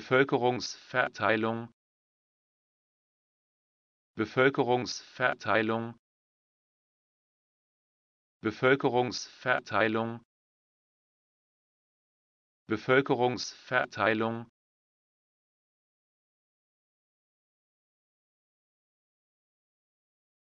Bevölkerungsverteilung Bevölkerungsverteilung Bevölkerungsverteilung Bevölkerungsverteilung